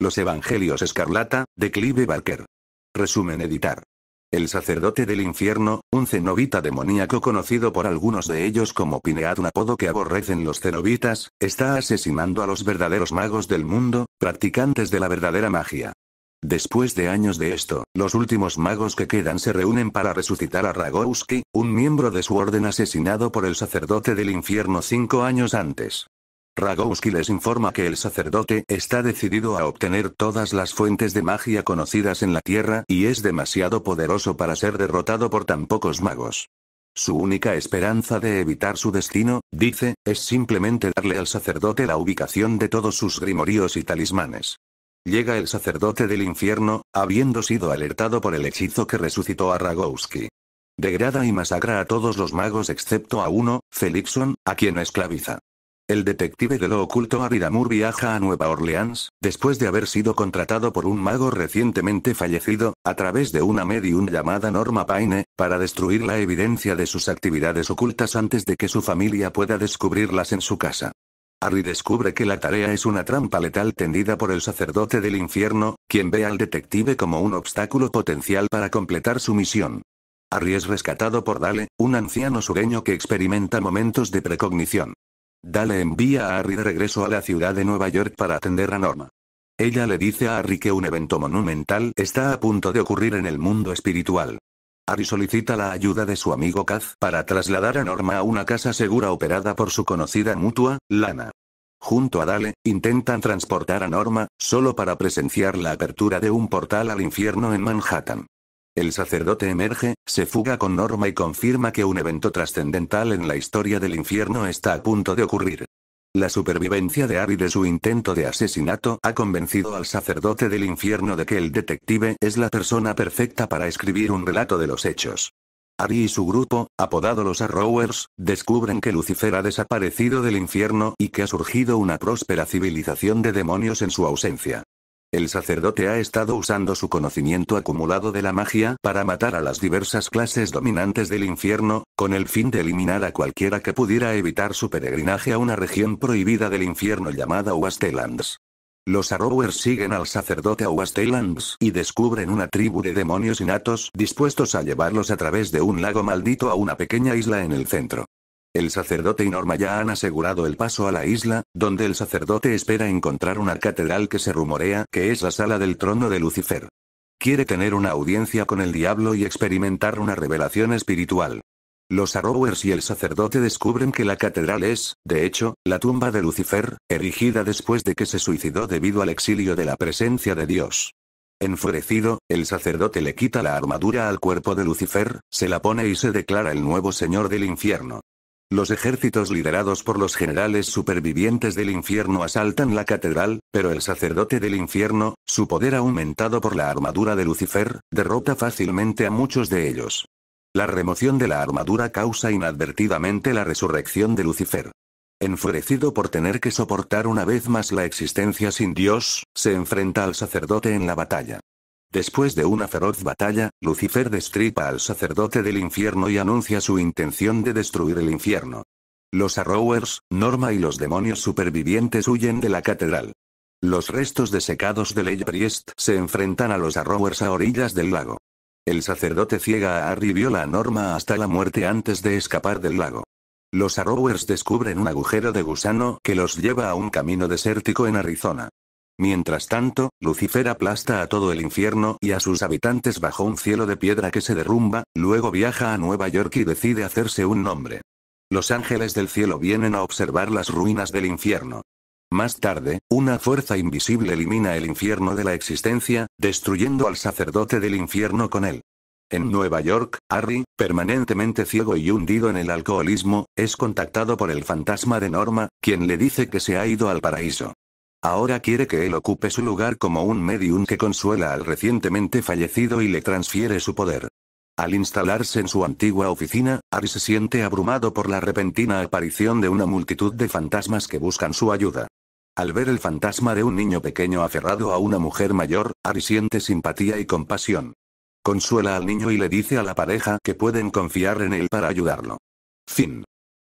Los Evangelios Escarlata, de Clive Barker. Resumen editar. El sacerdote del infierno, un cenobita demoníaco conocido por algunos de ellos como Pinead, un apodo que aborrecen los cenobitas, está asesinando a los verdaderos magos del mundo, practicantes de la verdadera magia. Después de años de esto, los últimos magos que quedan se reúnen para resucitar a Ragowski, un miembro de su orden asesinado por el sacerdote del infierno cinco años antes. Ragowski les informa que el sacerdote está decidido a obtener todas las fuentes de magia conocidas en la Tierra y es demasiado poderoso para ser derrotado por tan pocos magos. Su única esperanza de evitar su destino, dice, es simplemente darle al sacerdote la ubicación de todos sus grimoríos y talismanes. Llega el sacerdote del infierno, habiendo sido alertado por el hechizo que resucitó a Ragowski. Degrada y masacra a todos los magos excepto a uno, Felixon, a quien esclaviza. El detective de lo oculto Aridamur viaja a Nueva Orleans, después de haber sido contratado por un mago recientemente fallecido, a través de una medium llamada Norma Paine, para destruir la evidencia de sus actividades ocultas antes de que su familia pueda descubrirlas en su casa. Harry descubre que la tarea es una trampa letal tendida por el sacerdote del infierno, quien ve al detective como un obstáculo potencial para completar su misión. Harry es rescatado por Dale, un anciano sureño que experimenta momentos de precognición. Dale envía a Harry de regreso a la ciudad de Nueva York para atender a Norma. Ella le dice a Harry que un evento monumental está a punto de ocurrir en el mundo espiritual. Harry solicita la ayuda de su amigo Kaz para trasladar a Norma a una casa segura operada por su conocida mutua, Lana. Junto a Dale, intentan transportar a Norma, solo para presenciar la apertura de un portal al infierno en Manhattan. El sacerdote emerge, se fuga con Norma y confirma que un evento trascendental en la historia del infierno está a punto de ocurrir. La supervivencia de Ari de su intento de asesinato ha convencido al sacerdote del infierno de que el detective es la persona perfecta para escribir un relato de los hechos. Ari y su grupo, apodado los Arrowers, descubren que Lucifer ha desaparecido del infierno y que ha surgido una próspera civilización de demonios en su ausencia. El sacerdote ha estado usando su conocimiento acumulado de la magia para matar a las diversas clases dominantes del infierno, con el fin de eliminar a cualquiera que pudiera evitar su peregrinaje a una región prohibida del infierno llamada Wastelands. Los Arrowers siguen al sacerdote a Wastelands y descubren una tribu de demonios innatos dispuestos a llevarlos a través de un lago maldito a una pequeña isla en el centro. El sacerdote y Norma ya han asegurado el paso a la isla, donde el sacerdote espera encontrar una catedral que se rumorea que es la sala del trono de Lucifer. Quiere tener una audiencia con el diablo y experimentar una revelación espiritual. Los Arrowers y el sacerdote descubren que la catedral es, de hecho, la tumba de Lucifer, erigida después de que se suicidó debido al exilio de la presencia de Dios. Enfurecido, el sacerdote le quita la armadura al cuerpo de Lucifer, se la pone y se declara el nuevo señor del infierno. Los ejércitos liderados por los generales supervivientes del infierno asaltan la catedral, pero el sacerdote del infierno, su poder aumentado por la armadura de Lucifer, derrota fácilmente a muchos de ellos. La remoción de la armadura causa inadvertidamente la resurrección de Lucifer. Enfurecido por tener que soportar una vez más la existencia sin Dios, se enfrenta al sacerdote en la batalla. Después de una feroz batalla, Lucifer destripa al sacerdote del infierno y anuncia su intención de destruir el infierno. Los Arrowers, Norma y los demonios supervivientes huyen de la catedral. Los restos desecados de Ley Priest se enfrentan a los Arrowers a orillas del lago. El sacerdote ciega a Harry viola a Norma hasta la muerte antes de escapar del lago. Los Arrowers descubren un agujero de gusano que los lleva a un camino desértico en Arizona. Mientras tanto, Lucifer aplasta a todo el infierno y a sus habitantes bajo un cielo de piedra que se derrumba, luego viaja a Nueva York y decide hacerse un nombre. Los ángeles del cielo vienen a observar las ruinas del infierno. Más tarde, una fuerza invisible elimina el infierno de la existencia, destruyendo al sacerdote del infierno con él. En Nueva York, Harry, permanentemente ciego y hundido en el alcoholismo, es contactado por el fantasma de Norma, quien le dice que se ha ido al paraíso. Ahora quiere que él ocupe su lugar como un medium que consuela al recientemente fallecido y le transfiere su poder. Al instalarse en su antigua oficina, Ari se siente abrumado por la repentina aparición de una multitud de fantasmas que buscan su ayuda. Al ver el fantasma de un niño pequeño aferrado a una mujer mayor, Ari siente simpatía y compasión. Consuela al niño y le dice a la pareja que pueden confiar en él para ayudarlo. Fin.